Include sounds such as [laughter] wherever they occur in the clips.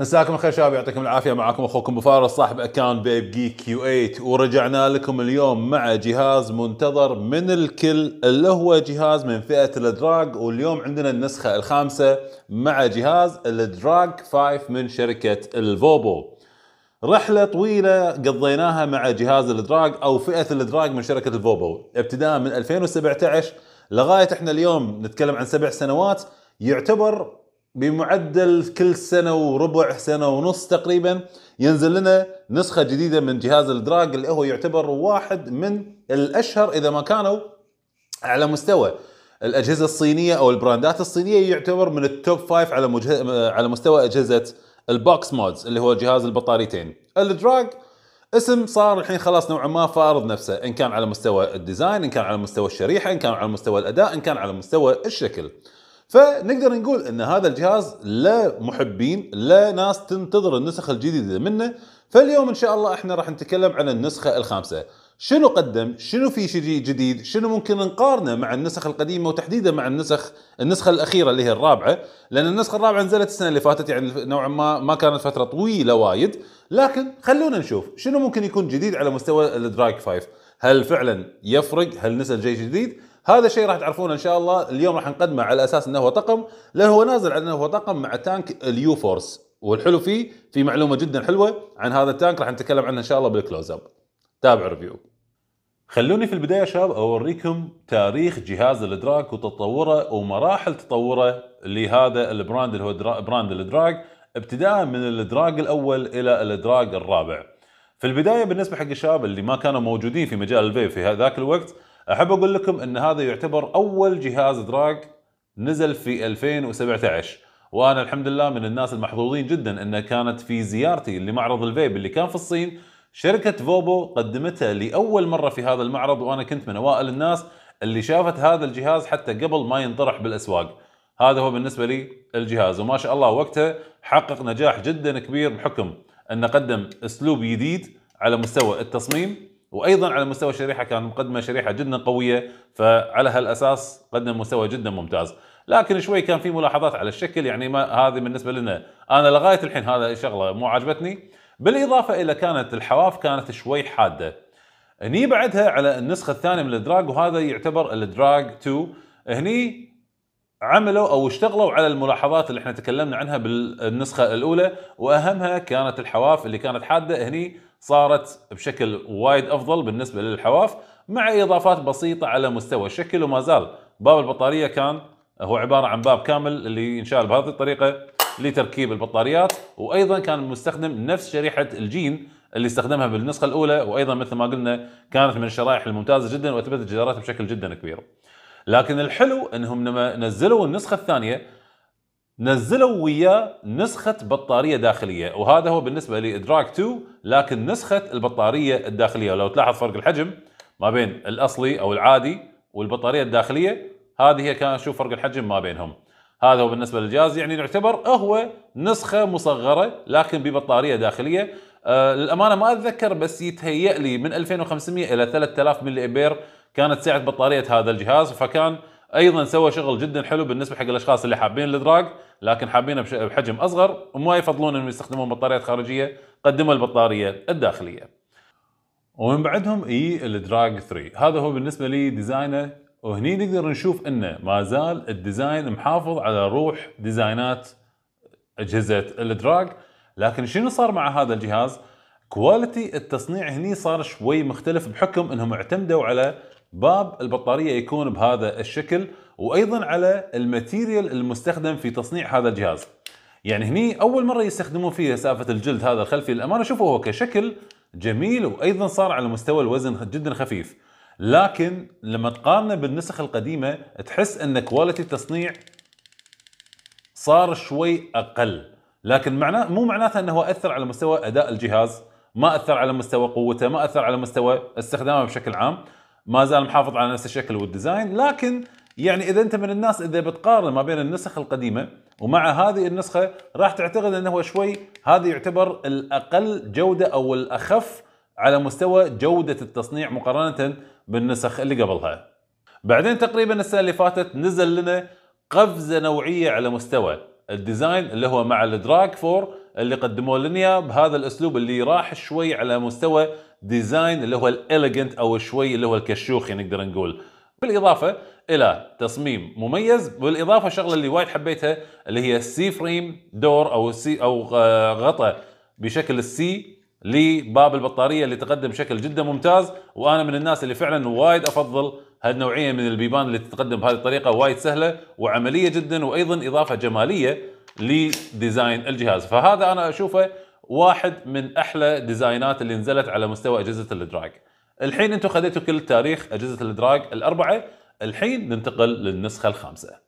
مساكم الخير شباب يعطيكم العافيه معكم اخوكم ابو فارس صاحب اكونت بيب جي كيو 8 ورجعنا لكم اليوم مع جهاز منتظر من الكل اللي هو جهاز من فئه الدراج واليوم عندنا النسخه الخامسه مع جهاز الدراج 5 من شركه الفوبو رحلة طويلة قضيناها مع جهاز الدراج او فئة الدراج من شركة الفوبو ابتداء من 2017 لغاية احنا اليوم نتكلم عن سبع سنوات يعتبر بمعدل كل سنه وربع سنه ونص تقريبا ينزل لنا نسخه جديده من جهاز الدراج اللي هو يعتبر واحد من الاشهر اذا ما كانوا على مستوى الاجهزه الصينيه او البراندات الصينيه يعتبر من التوب فايف على مجه... على مستوى اجهزه البوكس مودز اللي هو جهاز البطاريتين الدراج اسم صار الحين خلاص نوعا ما فارض نفسه ان كان على مستوى الديزاين ان كان على مستوى الشريحه ان كان على مستوى الاداء ان كان على مستوى الشكل فنقدر نقول ان هذا الجهاز له محبين له ناس تنتظر النسخ الجديده منه فاليوم ان شاء الله احنا راح نتكلم عن النسخه الخامسه شنو قدم شنو في شيء جديد شنو ممكن نقارنه مع النسخ القديمه وتحديدا مع النسخ النسخه الاخيره اللي هي الرابعه لان النسخه الرابعه نزلت السنه اللي فاتت يعني نوعا ما ما كانت فتره طويله وايد لكن خلونا نشوف شنو ممكن يكون جديد على مستوى الدرايك 5 هل فعلا يفرق هل نزل شيء جديد هذا الشيء راح تعرفونه ان شاء الله اليوم راح نقدمه على اساس انه هو طقم لانه هو نازل على انه هو طقم مع تانك اليو فورس والحلو فيه في معلومه جدا حلوه عن هذا التانك راح نتكلم عنها ان شاء الله بالكلوز اب تابعوا ريفيو خلوني في البدايه شباب اوريكم تاريخ جهاز الدراك وتطوره ومراحل تطوره لهذا البراند اللي هو درا... براند الدراك ابتداء من الدراج الاول الى الدراج الرابع. في البدايه بالنسبه حق الشباب اللي ما كانوا موجودين في مجال الفيب في ذاك الوقت احب اقول لكم ان هذا يعتبر اول جهاز دراج نزل في 2017 وانا الحمد لله من الناس المحظوظين جدا انه كانت في زيارتي لمعرض الفيب اللي كان في الصين شركه فوبو قدمتها لاول مره في هذا المعرض وانا كنت من اوائل الناس اللي شافت هذا الجهاز حتى قبل ما ينطرح بالاسواق هذا هو بالنسبه لي الجهاز وما شاء الله وقتها حقق نجاح جدا كبير بحكم انه قدم اسلوب جديد على مستوى التصميم وايضا على مستوى الشريحه كان مقدمه شريحه جدا قويه فعلى هالاساس قدم مستوى جدا ممتاز لكن شوي كان في ملاحظات على الشكل يعني ما هذه بالنسبه لنا انا لغايه الحين هذا شغله مو عجبتني بالاضافه الى كانت الحواف كانت شوي حاده هني بعدها على النسخه الثانيه من الدراج وهذا يعتبر الدراج 2 هني عملوا او اشتغلوا على الملاحظات اللي احنا تكلمنا عنها بالنسخه الاولى واهمها كانت الحواف اللي كانت حاده هني صارت بشكل وايد افضل بالنسبه للحواف مع اضافات بسيطه على مستوى الشكل وما زال باب البطاريه كان هو عباره عن باب كامل اللي ينشال بهذه الطريقه لتركيب البطاريات وايضا كان مستخدم نفس شريحه الجين اللي استخدمها بالنسخه الاولى وايضا مثل ما قلنا كانت من الشرائح الممتازه جدا واثبتت جدارتها بشكل جدا كبير. لكن الحلو انهم لما نزلوا النسخه الثانيه نزلوا وياه نسخة بطارية داخلية وهذا هو بالنسبة لإدراك 2 لكن نسخة البطارية الداخلية لو تلاحظ فرق الحجم ما بين الأصلي أو العادي والبطارية الداخلية هذه هي كان شوف فرق الحجم ما بينهم هذا هو بالنسبة للجهاز يعني نعتبر هو نسخة مصغرة لكن ببطارية داخلية أه للأمانة ما أتذكر بس يتهيأ لي من 2500 إلى 3000 ملي أمبير كانت سعة بطارية هذا الجهاز فكان ايضا سوى شغل جدا حلو بالنسبه حق الاشخاص اللي حابين الدراج لكن حابينه بحجم اصغر وما يفضلون انهم يستخدمون بطاريات خارجيه قدموا البطاريه الداخليه ومن بعدهم اي الدراج 3 هذا هو بالنسبه لي ديزاينه وهني نقدر نشوف انه ما زال الديزاين محافظ على روح ديزاينات اجهزه الدراج لكن شنو صار مع هذا الجهاز؟ كواليتي التصنيع هني صار شوي مختلف بحكم انهم اعتمدوا على باب البطارية يكون بهذا الشكل وأيضا على الماتيريال المستخدم في تصنيع هذا الجهاز يعني هني أول مرة يستخدمون فيه سافة الجلد هذا الخلفي للأمانة شوفوا هو كشكل جميل وأيضا صار على مستوى الوزن جدا خفيف لكن لما تقارنه بالنسخ القديمة تحس أن كواليتي التصنيع صار شوي أقل لكن معناه مو معناته أنه أثر على مستوى أداء الجهاز ما أثر على مستوى قوته ما أثر على مستوى استخدامه بشكل عام ما زال محافظ على نفس الشكل والديزاين لكن يعني اذا انت من الناس اذا بتقارن ما بين النسخ القديمه ومع هذه النسخه راح تعتقد انه هو شوي هذا يعتبر الاقل جوده او الاخف على مستوى جوده التصنيع مقارنه بالنسخ اللي قبلها. بعدين تقريبا السنه اللي فاتت نزل لنا قفزه نوعيه على مستوى الديزاين اللي هو مع الدراج فور اللي قدموه لنا بهذا الاسلوب اللي راح شوي على مستوى ديزاين اللي هو الاليجنت او شوي اللي هو الكشوخي يعني نقدر نقول بالاضافه الى تصميم مميز بالاضافه شغله اللي وايد حبيتها اللي هي السي فريم دور او سي او غطا بشكل السي لباب البطاريه اللي تقدم شكل جدا ممتاز وانا من الناس اللي فعلا وايد افضل هالنوعيه من البيبان اللي تتقدم بهذه الطريقه وايد سهله وعمليه جدا وايضا اضافه جماليه لديزاين الجهاز فهذا انا اشوفه واحد من احلى ديزاينات اللي نزلت على مستوى اجهزه الدراج الحين انتم خذيتوا كل تاريخ اجهزه الدراج الاربعه الحين ننتقل للنسخه الخامسه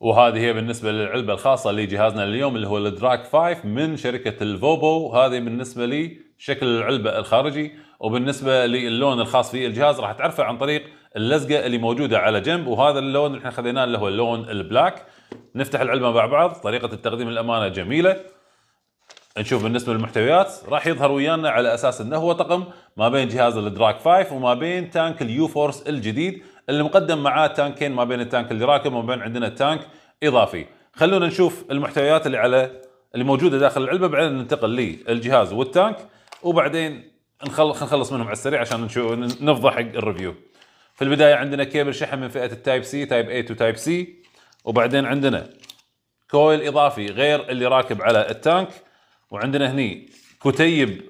وهذه هي بالنسبه للعلبه الخاصه لجهازنا اليوم اللي هو الدراج 5 من شركه الفوبو هذه بالنسبه لي شكل العلبه الخارجي وبالنسبه للون الخاص في الجهاز راح تعرفه عن طريق اللزقه اللي موجوده على جنب وهذا اللون اللي احنا خذيناه اللي هو اللون البلاك نفتح العلبه مع بعض طريقه التقديم الامانه جميله نشوف بالنسبه للمحتويات راح يظهر ويانا على اساس انه هو طقم ما بين جهاز الدراك 5 وما بين تانك اليو فورس الجديد اللي مقدم معاه تانكين ما بين التانك اللي راكب وما بين عندنا تانك اضافي خلونا نشوف المحتويات اللي على اللي موجوده داخل العلبه بعدين ننتقل للجهاز والتانك وبعدين نخلص نخلص منهم على السريع عشان نشوف نفضح حق الريفيو في البدايه عندنا كيبل شحن من فئه التايب سي تايب اي تو تايب سي وبعدين عندنا كويل اضافي غير اللي راكب على التانك وعندنا هني كتيب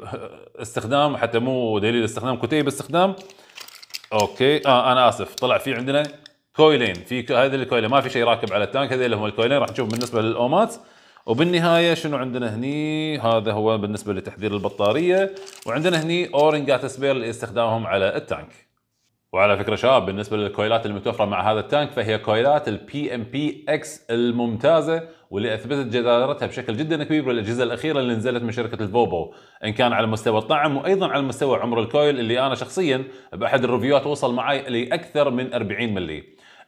استخدام حتى مو دليل استخدام كتيب استخدام اوكي اه انا اسف طلع في عندنا كويلين في هذا الكويل ما في شيء راكب على التانك هذول هم الكويلين راح نشوف بالنسبه للاومات وبالنهايه شنو عندنا هني هذا هو بالنسبه لتحذير البطاريه وعندنا هني اورنجات سبير لاستخدامهم على التانك وعلى فكره شباب بالنسبه للكويلات المتوفره مع هذا التانك فهي كويلات الـ PMPX الممتازه واللي اثبتت جدارتها بشكل جدا كبير بالاجهزه الاخيره اللي نزلت من شركه الفوبو ان كان على مستوى الطعم وايضا على مستوى عمر الكويل اللي انا شخصيا باحد الريفيوات وصل معي لاكثر من 40 ملي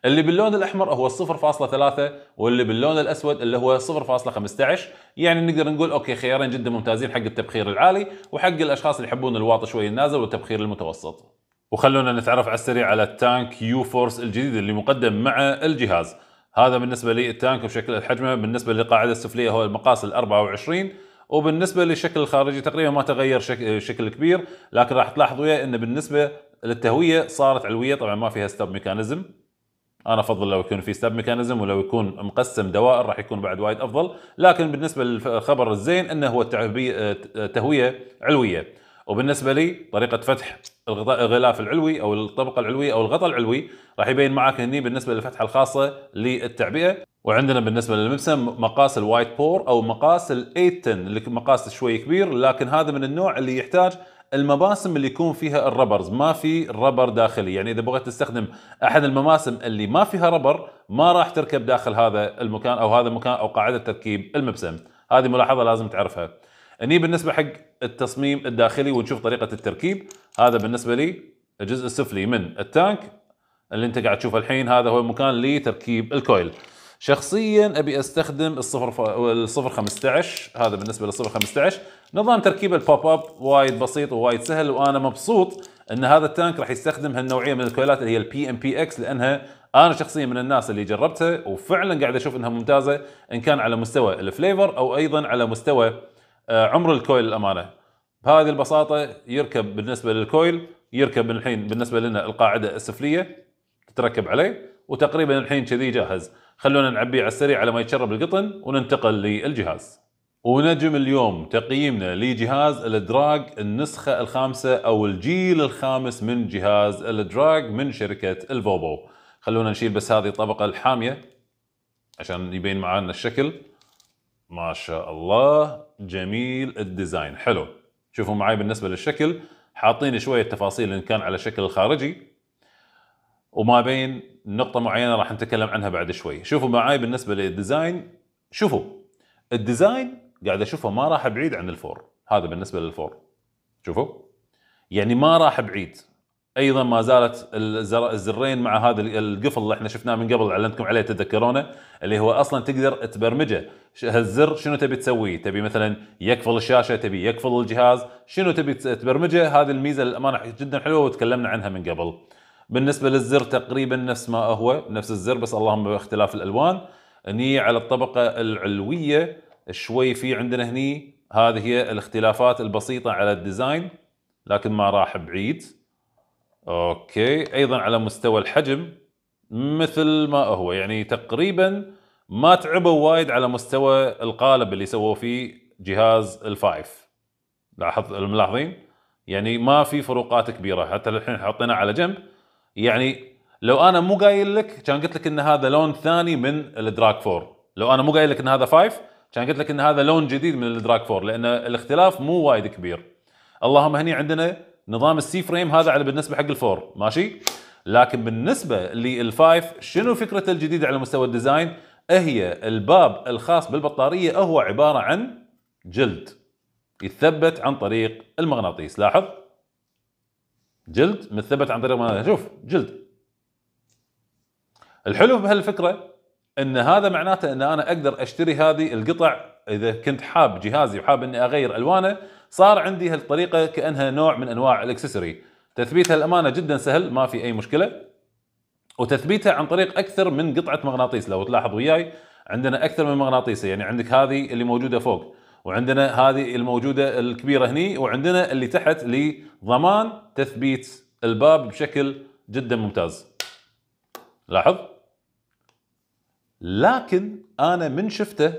اللي باللون الاحمر هو 0.3 واللي باللون الاسود اللي هو 0.15 يعني نقدر نقول اوكي خيارين جدا ممتازين حق التبخير العالي وحق الاشخاص اللي يحبون الواطي شوي النازل والتبخير المتوسط وخلونا نتعرف على السريع على التانك يو فورس الجديد اللي مقدم مع الجهاز هذا بالنسبه للتانك وشكل الحجمه بالنسبه للقاعده السفليه هو المقاس ال 24 وبالنسبه للشكل الخارجي تقريبا ما تغير شكل كبير لكن راح تلاحظوا يا انه بالنسبه للتهويه صارت علويه طبعا ما فيها ستاب ميكانيزم انا افضل لو يكون في ستاب ميكانيزم ولو يكون مقسم دوائر راح يكون بعد وايد افضل لكن بالنسبه للخبر الزين انه هو تهويه علويه وبالنسبه لي طريقه فتح الغطاء الغلاف العلوي او الطبقه العلويه او الغطاء العلوي راح يبين معك هني بالنسبه للفتحه الخاصه للتعبئه وعندنا بالنسبه للمبسم مقاس الوايت بور او مقاس ال810 اللي مقاس شوي كبير لكن هذا من النوع اللي يحتاج المباسم اللي يكون فيها الربرز ما في ربر داخلي يعني اذا بغيت تستخدم احد المباسم اللي ما فيها ربر ما راح تركب داخل هذا المكان او هذا المكان او قاعده تركيب المبسم هذه ملاحظه لازم تعرفها هني بالنسبه حق التصميم الداخلي ونشوف طريقه التركيب هذا بالنسبه لي الجزء السفلي من التانك اللي انت قاعد تشوفه الحين هذا هو المكان لتركيب الكويل شخصيا ابي استخدم الصفر ف... الصفر 15 هذا بالنسبه للصفر 15 نظام تركيب البوب اب وايد بسيط ووايد سهل وانا مبسوط ان هذا التانك راح يستخدم هالنوعيه من الكويلات اللي هي البي ام بي اكس لانها انا شخصيا من الناس اللي جربتها وفعلا قاعد اشوف انها ممتازه ان كان على مستوى الفليفر او ايضا على مستوى آه، عمر الكويل الامانه بهذه البساطه يركب بالنسبه للكويل يركب الحين بالنسبه لنا القاعده السفليه تتركب عليه وتقريبا الحين كذي جاهز خلونا نعبيه على السريع على ما يتشرب القطن وننتقل للجهاز ونجم اليوم تقييمنا لجهاز الدراج النسخة الخامسة أو الجيل الخامس من جهاز الدراج من شركة الفوبو خلونا نشيل بس هذه الطبقة الحامية عشان يبين معانا الشكل ما شاء الله جميل الديزاين حلو شوفوا معي بالنسبة للشكل حاطين شوية تفاصيل إن كان على الشكل الخارجي وما بين نقطة معينة راح نتكلم عنها بعد شوي شوفوا معي بالنسبة للديزاين شوفوا الديزاين قاعد أشوفه ما راح بعيد عن الفور هذا بالنسبة للفور شوفوا يعني ما راح بعيد ايضا ما زالت الزرين مع هذا القفل اللي احنا شفناه من قبل علمتكم عليه تتذكرونه اللي هو اصلا تقدر تبرمجه هالزر شنو تبي تسوي تبي مثلا يقفل الشاشه تبي يقفل الجهاز شنو تبي تبرمجه هذه الميزه للامانه جدا حلوه وتكلمنا عنها من قبل بالنسبه للزر تقريبا نفس ما هو نفس الزر بس اللهم باختلاف الالوان هني على الطبقه العلويه شوي في عندنا هني هذه هي الاختلافات البسيطه على الديزاين لكن ما راح بعيد اوكي ايضا على مستوى الحجم مثل ما هو يعني تقريبا ما تعبوا وايد على مستوى القالب اللي سووا فيه جهاز الفايف لاحظ الملاحظين يعني ما في فروقات كبيره حتى الحين حطيناه على جنب يعني لو انا مو قايل لك كان قلت لك ان هذا لون ثاني من الدراك فور لو انا مو قايل لك ان هذا فايف كان قلت لك ان هذا لون جديد من الدراك فور لان الاختلاف مو وايد كبير اللهم هني عندنا نظام السي فريم هذا على بالنسبه حق الفور ماشي لكن بالنسبه للفايف شنو فكرته الجديده على مستوى الديزاين هي الباب الخاص بالبطاريه هو عباره عن جلد يتثبت عن طريق المغناطيس لاحظ جلد متثبت عن طريق المغناطيس شوف جلد الحلو بهالفكره ان هذا معناته ان انا اقدر اشتري هذه القطع اذا كنت حاب جهازي وحاب اني اغير الوانه صار عندي هالطريقه كانها نوع من انواع الاكسسوري تثبيتها الامانه جدا سهل ما في اي مشكله وتثبيتها عن طريق اكثر من قطعه مغناطيس لو تلاحظ وياي عندنا اكثر من مغناطيسه يعني عندك هذه اللي موجوده فوق وعندنا هذه الموجوده الكبيره هني وعندنا اللي تحت لضمان تثبيت الباب بشكل جدا ممتاز لاحظ لكن انا من شفته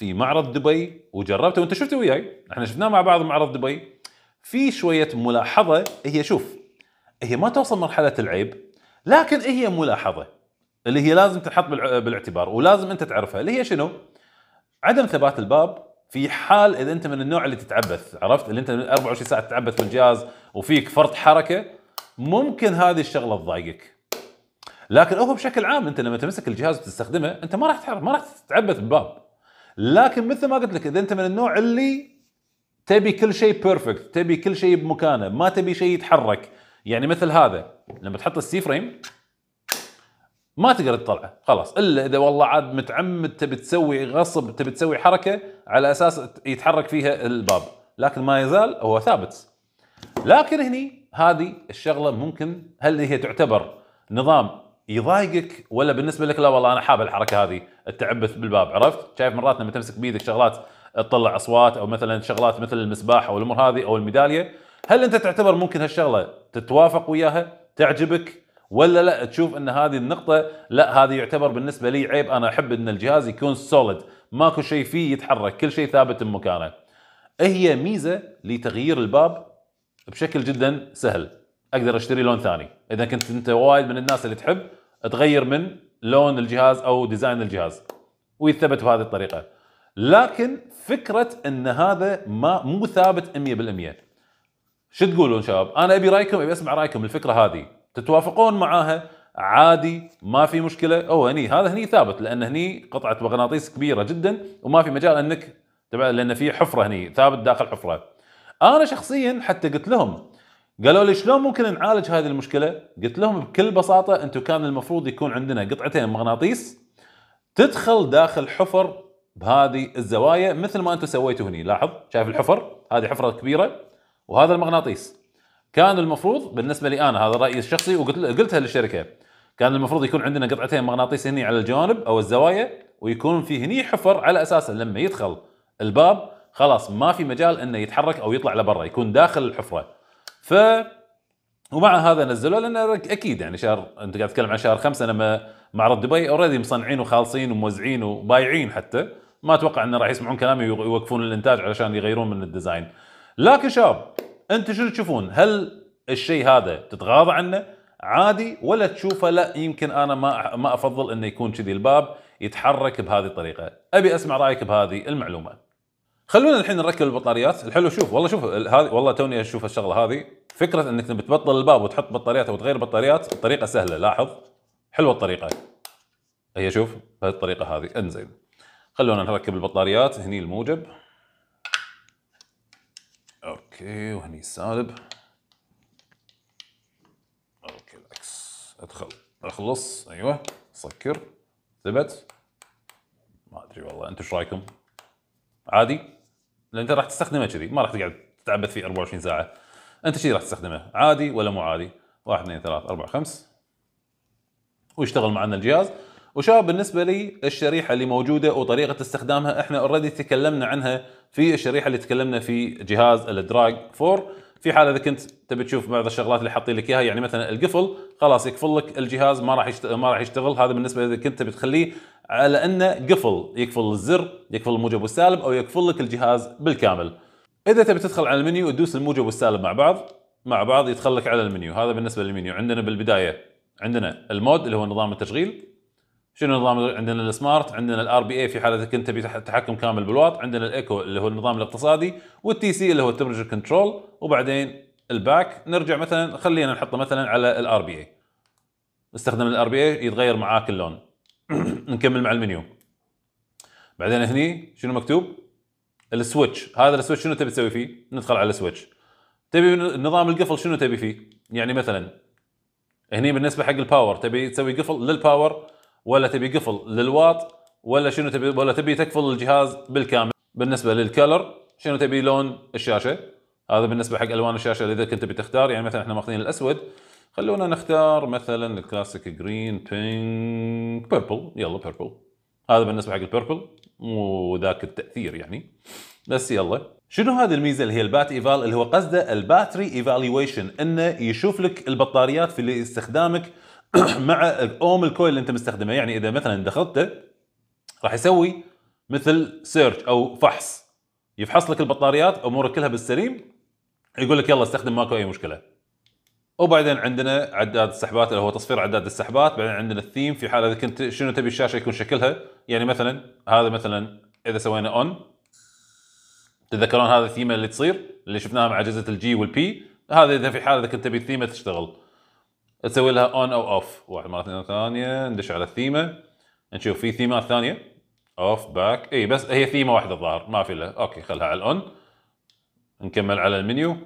في معرض دبي وجربته وانت شفته وياي احنا شفناه مع بعض معرض دبي في شويه ملاحظه هي شوف هي ما توصل مرحله العيب لكن هي ملاحظه اللي هي لازم تنحط بالاعتبار ولازم انت تعرفها اللي هي شنو عدم ثبات الباب في حال اذا انت من النوع اللي تتعبث عرفت اللي انت 24 ساعه تتعبث بالجهاز وفيك فرط حركه ممكن هذه الشغله تضايقك لكن هو بشكل عام انت لما تمسك الجهاز وتستخدمه انت ما راح ما راح تتعبث بالباب لكن مثل ما قلت لك اذا انت من النوع اللي تبي كل شيء بيرفكت تبي كل شيء بمكانه ما تبي شيء يتحرك يعني مثل هذا لما تحط السي فريم ما تقدر تطلعه خلاص الا اذا والله عاد متعمد تبي تسوي غصب تبي تسوي حركه على اساس يتحرك فيها الباب لكن ما يزال هو ثابت لكن هني هذه الشغله ممكن هل هي تعتبر نظام يضايقك ولا بالنسبه لك لا والله انا حاب الحركه هذه التعبث بالباب عرفت؟ شايف مرات لما تمسك بايدك شغلات تطلع اصوات او مثلا شغلات مثل المسباح او الامور هذه او الميداليه هل انت تعتبر ممكن هالشغله تتوافق وياها؟ تعجبك؟ ولا لا تشوف ان هذه النقطه لا هذه يعتبر بالنسبه لي عيب انا احب ان الجهاز يكون سوليد ماكو شيء فيه يتحرك كل شيء ثابت بمكانه هي ميزه لتغيير الباب بشكل جدا سهل اقدر اشتري لون ثاني اذا كنت انت وايد من الناس اللي تحب تغير من لون الجهاز او ديزاين الجهاز ويثبت بهذه الطريقه لكن فكره ان هذا ما مو ثابت 100% شو تقولون شباب انا ابي رايكم ابي اسمع رايكم الفكره هذه تتوافقون معاها عادي ما في مشكله او هني هذا هني ثابت لان هني قطعه مغناطيس كبيره جدا وما في مجال انك تبع لان في حفره هني ثابت داخل حفره انا شخصيا حتى قلت لهم قالوا لي شلون ممكن نعالج هذه المشكله؟ قلت لهم بكل بساطه انتم كان المفروض يكون عندنا قطعتين مغناطيس تدخل داخل حفر بهذه الزوايا مثل ما انتم سويتوا هني لاحظ شايف الحفر هذه حفره كبيره وهذا المغناطيس كان المفروض بالنسبه لي انا هذا رايي الشخصي وقلتها للشركه كان المفروض يكون عندنا قطعتين مغناطيس هني على الجوانب او الزوايا ويكون في هني حفر على اساس لما يدخل الباب خلاص ما في مجال انه يتحرك او يطلع لبرا يكون داخل الحفره ف ومع هذا نزلوا لان اكيد يعني شهر انت قاعد تتكلم عن شهر خمسه لما معرض دبي اوريدي مصنعين وخالصين وموزعين وبايعين حتى ما اتوقع انه راح يسمعون كلامي ويوقفون الانتاج علشان يغيرون من الديزاين لكن شباب انت شنو تشوفون هل الشيء هذا تتغاضى عنه عادي ولا تشوفه لا يمكن انا ما ما افضل انه يكون كذي الباب يتحرك بهذه الطريقه ابي اسمع رايك بهذه المعلومه خلونا الحين نركب البطاريات الحلو شوف والله شوف هذه والله توني اشوف الشغله هذه فكره انك بتبطل الباب وتحط بطاريات او تغير بطاريات الطريقه سهله لاحظ حلوه الطريقه هي شوف هذه الطريقه هذه انزين خلونا نركب البطاريات هني الموجب اوكي وهني السالب اوكي العكس ادخل اخلص ايوه سكر ثبت ما ادري والله انتم ايش رايكم عادي لان انت راح تستخدمه كذي ما راح تقعد تتعبث فيه 24 ساعه انت كذي راح تستخدمه عادي ولا مو عادي 1 2 3 4 5 ويشتغل معنا الجهاز وشباب بالنسبه لي الشريحه اللي موجوده وطريقه استخدامها احنا اوريدي تكلمنا عنها في الشريحه اللي تكلمنا في جهاز الدراج 4 في حال اذا كنت تبي تشوف بعض الشغلات اللي حاطين لك اياها يعني مثلا القفل خلاص يقفل لك الجهاز ما راح ما راح يشتغل هذا بالنسبه اذا كنت تبي تخليه على انه قفل يقفل الزر يقفل الموجب والسالب او يقفل لك الجهاز بالكامل اذا تبي تدخل على المنيو تدوس الموجب والسالب مع بعض مع بعض يدخل لك على المنيو هذا بالنسبه للمنيو عندنا بالبدايه عندنا المود اللي هو نظام التشغيل شنو نظام عندنا السمارت عندنا الار بي اي في حاله انت تبي تحكم كامل بالواط عندنا الايكو اللي هو النظام الاقتصادي والتي سي اللي هو التمبرجر كنترول وبعدين الباك نرجع مثلا خلينا نحطه مثلا على الار بي اي استخدم الار بي اي يتغير معاك اللون [clears throat] نكمل مع المنيو بعدين هني شنو مكتوب السويتش هذا السويتش شنو تبي تسوي فيه ندخل على السويتش تبي نظام القفل شنو تبي فيه يعني مثلا هني بالنسبه حق الباور تبي تسوي قفل للباور ولا تبي قفل للواط ولا شنو تبي ولا تبي تقفل الجهاز بالكامل بالنسبه للكلر شنو تبي لون الشاشه هذا بالنسبه حق الوان الشاشه اذا كنت تبي تختار يعني مثلا احنا ماخذين الاسود خلونا نختار مثلا الكلاسيك جرين بينك بيربل يلا بيربل هذا بالنسبه حق البيربل مو ذاك التاثير يعني بس يلا شنو هذه الميزه اللي هي البات ايفال اللي هو قصده الباتري ايفالويشن انه يشوف لك البطاريات في استخدامك [clears throat] مع الاوم الكويل اللي انت مستخدمه يعني اذا مثلا دخلته راح يسوي مثل سيرش او فحص يفحص لك البطاريات امورك كلها بالسليم يقول لك يلا استخدم ماكو اي مشكله وبعدين عندنا عداد السحبات اللي هو تصفير عداد السحبات بعدين عندنا الثيم في حاله اذا كنت شنو تبي الشاشه يكون شكلها يعني مثلا هذا مثلا اذا سوينا اون تتذكرون هذه الثيمه اللي تصير اللي شفناها مع اجهزه الجي والبي هذا اذا في حاله اذا كنت تبي الثيمه تشتغل تسوي لها اون او اوف واحد مره ثانيه ندش على الثيمه نشوف في ثيمات ثانيه اوف باك اي بس هي ثيمه واحده الظاهر ما في لها اوكي خلها على الاون نكمل على المنيو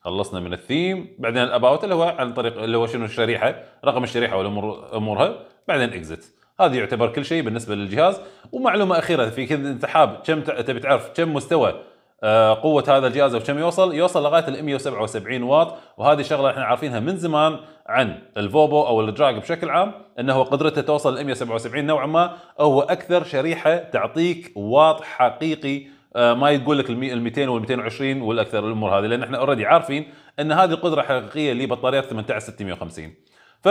خلصنا من الثيم بعدين الاباوت اللي هو عن طريق اللي هو شنو الشريحه رقم الشريحه والامور امورها بعدين اكزت هذا يعتبر كل شيء بالنسبه للجهاز ومعلومه اخيره في انت حاب كم تبي تعرف كم مستوى آه، قوة هذا الجهاز وكم يوصل؟ يوصل لغاية ال 177 واط وهذه شغلة احنا عارفينها من زمان عن الفوبو او الدراج بشكل عام انه قدرته توصل ل 177 نوعا ما هو اكثر شريحة تعطيك واط حقيقي آه، ما يقول لك ال 200 وال 220 والاكثر الامور هذه لان احنا اوريدي عارفين ان هذه قدره حقيقيه لبطاريات 18650 ف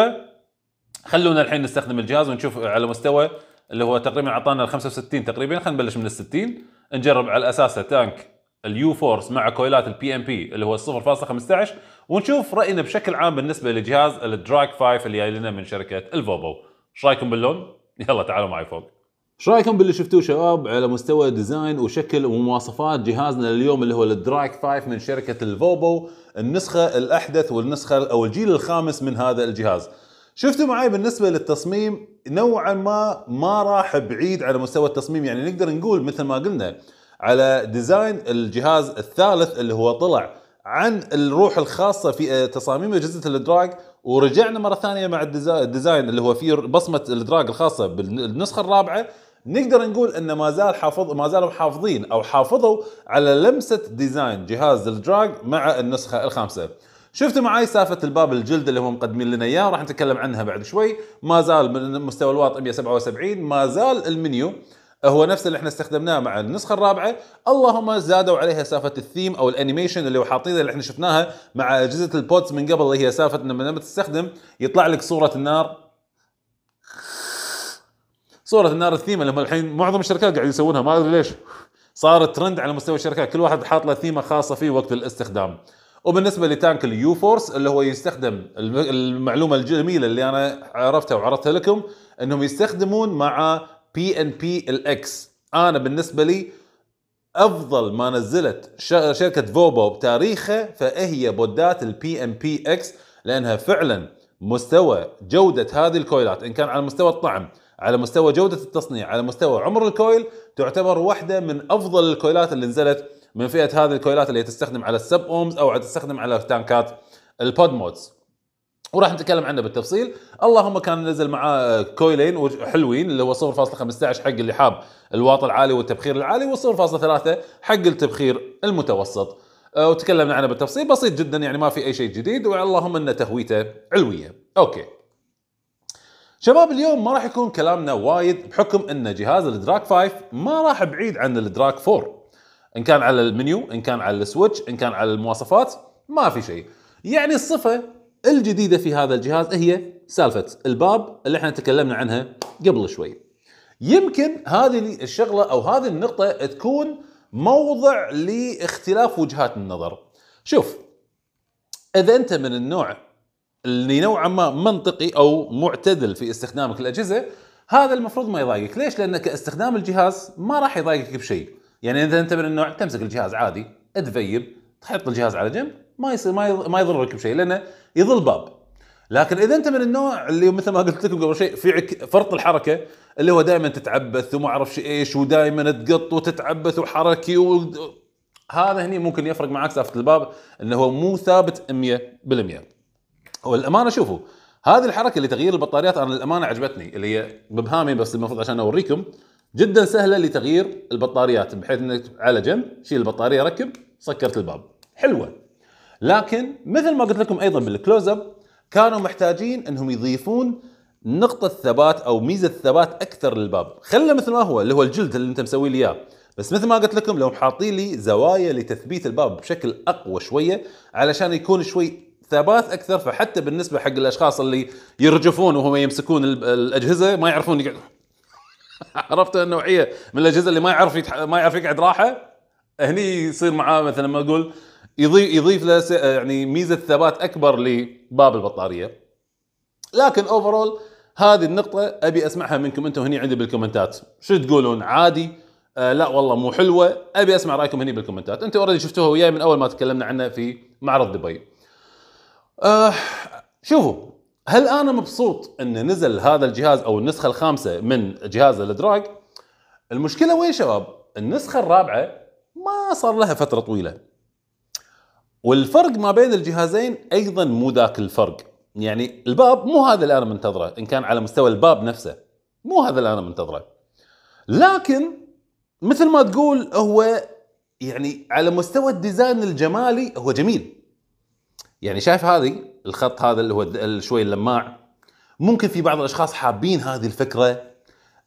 خلونا الحين نستخدم الجهاز ونشوف على مستوى اللي هو تقريبا اعطانا ال 65 تقريبا خلينا نبلش من ال 60 نجرب على اساسه تانك اليو فورس مع كويلات البي ام بي اللي هو 0.15 ونشوف راينا بشكل عام بالنسبه لجهاز الدراج 5 اللي جاي لنا من شركه الفوبو ايش رايكم باللون؟ يلا تعالوا معي فوق ايش رايكم باللي شفتوه شباب على مستوى ديزاين وشكل ومواصفات جهازنا لليوم اللي هو الدرايك 5 من شركه الفوبو النسخه الاحدث والنسخه او الجيل الخامس من هذا الجهاز شفتوا معي بالنسبه للتصميم نوعا ما ما راح بعيد على مستوى التصميم يعني نقدر نقول مثل ما قلنا على ديزاين الجهاز الثالث اللي هو طلع عن الروح الخاصه في آه، تصاميم اجهزه الدراج ورجعنا مره ثانيه مع الديزاين اللي هو فيه بصمه الدراج الخاصه بالنسخه الرابعه نقدر نقول انه ما زال حافظ ما زالوا حافظين او حافظوا على لمسه ديزاين جهاز الدراج مع النسخه الخامسه. شفتوا معي سالفه الباب الجلد اللي هم مقدمين لنا اياه راح نتكلم عنها بعد شوي، ما زال من مستوى الواط 177 ما زال المنيو هو نفس اللي احنا استخدمناه مع النسخه الرابعه اللهم زادوا عليها سالفه الثيم او الانيميشن اللي حاطينها اللي احنا شفناها مع اجهزه البودز من قبل اللي هي سالفه انه لما تستخدم يطلع لك صوره النار صوره النار الثيمه لما الحين معظم الشركات قاعدين يسوونها ما ادري ليش صار ترند على مستوى الشركات كل واحد حاط له ثيمه خاصه فيه وقت الاستخدام وبالنسبه لتانك اليو فورس اللي هو يستخدم المعلومه الجميله اللي انا عرفتها وعرضتها لكم انهم يستخدمون مع بي ان بي الاكس انا بالنسبه لي افضل ما نزلت شركه فوبو بتاريخها فهي بودات البي ام بي اكس لانها فعلا مستوى جوده هذه الكويلات ان كان على مستوى الطعم على مستوى جودة التصنيع على مستوى عمر الكويل تعتبر واحدة من أفضل الكويلات اللي نزلت من فئة هذه الكويلات اللي تستخدم على السب أومز أو تستخدم على تانكات البود مودز وراح نتكلم عنه بالتفصيل اللهم كان نزل معاه كويلين حلوين اللي هو 0.15 حق اللي حاب الواط العالي والتبخير العالي و0.3 حق التبخير المتوسط آه، وتكلمنا عنه بالتفصيل بسيط جدا يعني ما في اي شيء جديد واللهم ان تهويته علويه اوكي شباب اليوم ما راح يكون كلامنا وايد بحكم ان جهاز الدراك 5 ما راح بعيد عن الدراك 4 ان كان على المنيو ان كان على السويتش ان كان على المواصفات ما في شيء يعني الصفه الجديده في هذا الجهاز هي سالفه الباب اللي احنا تكلمنا عنها قبل شوي يمكن هذه الشغله او هذه النقطه تكون موضع لاختلاف وجهات النظر شوف اذا انت من النوع اللي نوعا ما منطقي او معتدل في استخدامك للاجهزه هذا المفروض ما يضايقك، ليش؟ لانك استخدام الجهاز ما راح يضايقك بشيء، يعني اذا انت من النوع تمسك الجهاز عادي، تفيب، تحط الجهاز على جنب، ما يصير ما يضرك بشيء لانه يظل باب. لكن اذا انت من النوع اللي مثل ما قلت لكم قبل شيء في فرط الحركه اللي هو دائما تتعبث وما اعرف ايش ودائما تقط وتتعبث وحركي و... هذا هني ممكن يفرق معك سالفه الباب انه هو مو ثابت 100% والامانه شوفوا هذه الحركه اللي تغيير البطاريات انا الامانه عجبتني اللي هي ببهامي بس المفروض عشان اوريكم جدا سهله لتغيير البطاريات بحيث انك على جنب شيل البطاريه ركب سكرت الباب حلوه لكن مثل ما قلت لكم ايضا بالكلوز اب كانوا محتاجين انهم يضيفون نقطة ثبات او ميزة ثبات اكثر للباب، خله مثل ما هو اللي هو الجلد اللي انت مسوي لي اياه، بس مثل ما قلت لكم لو حاطين لي زوايا لتثبيت الباب بشكل اقوى شوية علشان يكون شوي ثبات اكثر فحتى بالنسبه حق الاشخاص اللي يرجفون وهم يمسكون الاجهزه ما يعرفون يقعد [laughs] عرفت النوعيه من الاجهزه اللي ما يعرف يتح... ما يعرف يقعد راحه هني يصير معاه مثلا ما اقول يضيف يضيف له لس... يعني ميزه ثبات اكبر لباب البطاريه لكن اوفرول هذه النقطة أبي أسمعها منكم أنتم هني عندي بالكومنتات، شو تقولون عادي؟ آه لا والله مو حلوة، أبي أسمع رأيكم هني بالكومنتات، أنتم اوريدي شفتوها وياي من أول ما تكلمنا عنها في معرض دبي. أه شوفوا هل انا مبسوط ان نزل هذا الجهاز او النسخه الخامسه من جهاز الدراج المشكله وين شباب النسخه الرابعه ما صار لها فتره طويله والفرق ما بين الجهازين ايضا مو ذاك الفرق يعني الباب مو هذا اللي انا منتظره ان كان على مستوى الباب نفسه مو هذا اللي انا منتظره لكن مثل ما تقول هو يعني على مستوى الديزاين الجمالي هو جميل يعني شايف هذه الخط هذا اللي هو شوي اللماع ممكن في بعض الاشخاص حابين هذه الفكره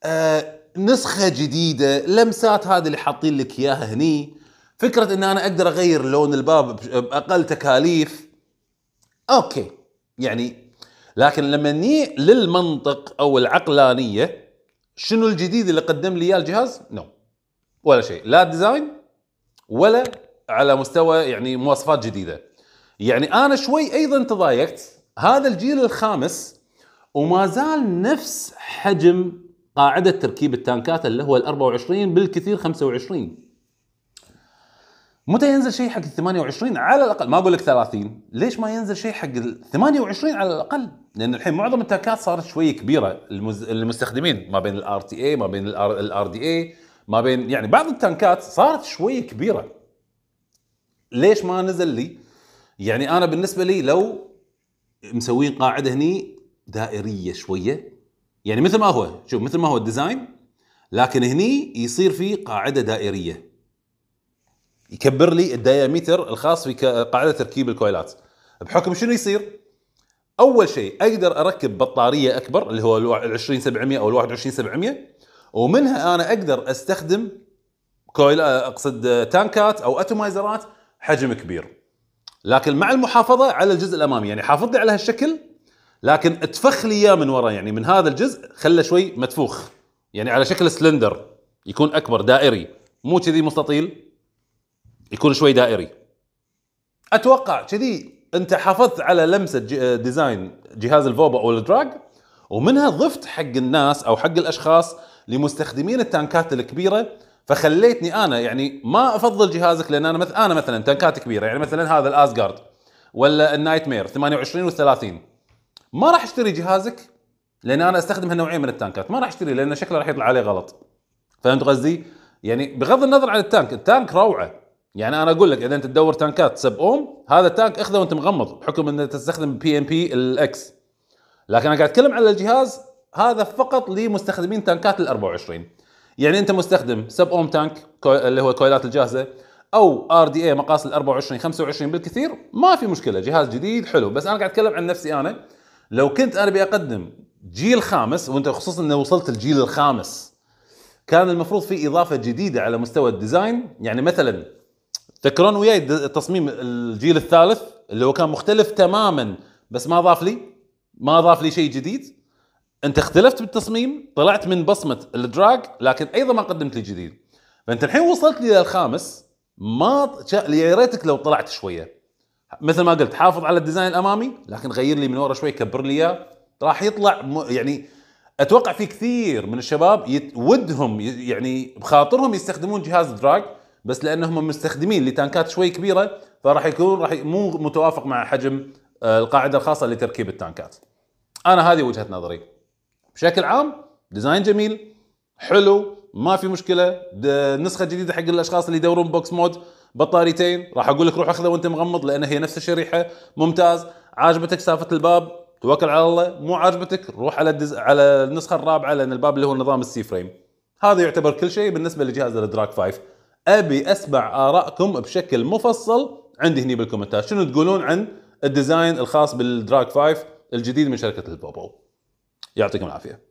آه نسخه جديده لمسات هذه اللي حاطين لك اياها هني فكره ان انا اقدر اغير لون الباب باقل تكاليف اوكي يعني لكن لما ني للمنطق او العقلانيه شنو الجديد اللي قدم لي اياه الجهاز؟ نو no. ولا شيء لا ديزاين ولا على مستوى يعني مواصفات جديده يعني انا شوي ايضا تضايقت هذا الجيل الخامس وما زال نفس حجم قاعده تركيب التانكات اللي هو ال 24 بالكثير 25 متى ينزل شيء حق ال 28 على الاقل ما اقول لك 30 ليش ما ينزل شيء حق ال 28 على الاقل لان الحين معظم التانكات صارت شوي كبيره للمستخدمين ما بين الار تي اي ما بين الار دي اي ما بين يعني بعض التانكات صارت شوي كبيره ليش ما نزل لي يعني انا بالنسبه لي لو مسوين قاعده هني دائريه شويه يعني مثل ما هو شوف مثل ما هو الديزاين لكن هني يصير في قاعده دائريه يكبر لي الدايمتر الخاص في قاعده تركيب الكويلات بحكم شنو يصير؟ اول شيء اقدر اركب بطاريه اكبر اللي هو ال 20700 او ال 21700 ومنها انا اقدر استخدم كويل اقصد تانكات او اتومايزرات حجم كبير لكن مع المحافظه على الجزء الامامي يعني حافظ لي على هالشكل لكن اتفخ لي اياه من ورا يعني من هذا الجزء خله شوي متفوخ يعني على شكل سلندر يكون اكبر دائري مو كذي مستطيل يكون شوي دائري اتوقع كذي انت حافظت على لمسه آه، ديزاين جهاز الفوبا او الدراج ومنها ضفت حق الناس او حق الاشخاص لمستخدمين التانكات الكبيره فخليتني انا يعني ما افضل جهازك لان انا مثلا انا مثلا تنكات كبيره يعني مثلا هذا الازجارد ولا النايت مير 28 و30 ما راح اشتري جهازك لان انا استخدم هالنوعين من التانكات ما راح اشتري لان شكله راح يطلع عليه غلط فهمت قصدي؟ يعني بغض النظر عن التانك التانك روعه يعني انا اقول لك اذا انت تدور تانكات سب اوم هذا التانك اخذه وانت مغمض بحكم انك تستخدم بي ام بي الاكس لكن انا قاعد اتكلم على الجهاز هذا فقط لمستخدمين تانكات ال 24 يعني انت مستخدم سب اوم تانك اللي هو الكويلات الجاهزه او ار دي اي مقاس ال 24 25 بالكثير ما في مشكله جهاز جديد حلو بس انا قاعد اتكلم عن نفسي انا لو كنت انا بقدم جيل خامس وانت خصوصا انه وصلت الجيل الخامس كان المفروض في اضافه جديده على مستوى الديزاين يعني مثلا تذكرون وياي تصميم الجيل الثالث اللي هو كان مختلف تماما بس ما ضاف لي ما ضاف لي شيء جديد انت اختلفت بالتصميم طلعت من بصمه الدراج لكن ايضا ما قدمت لي جديد فانت الحين وصلت لي للخامس ما يا ريتك لو طلعت شويه مثل ما قلت حافظ على الديزاين الامامي لكن غير لي من ورا شوي كبر لي اياه راح يطلع يعني اتوقع في كثير من الشباب ودهم يعني بخاطرهم يستخدمون جهاز دراج بس لانهم مستخدمين لتانكات شوي كبيره فراح يكون راح مو متوافق مع حجم آه، القاعده الخاصه لتركيب التانكات. انا هذه وجهه نظري. بشكل عام ديزاين جميل حلو ما في مشكله نسخه جديده حق الاشخاص اللي يدورون بوكس مود بطاريتين راح اقول لك روح اخذه وانت مغمض لان هي نفس الشريحه ممتاز عاجبتك سافه الباب توكل على الله مو عاجبتك روح على الدز... على النسخه الرابعه لان الباب اللي هو نظام السي فريم هذا يعتبر كل شيء بالنسبه لجهاز الدراك 5 ابي اسمع ارائكم بشكل مفصل عندي هني بالكومنتات شنو تقولون عن الديزاين الخاص بالدراك 5 الجديد من شركه البوبو يعطيكم العافيه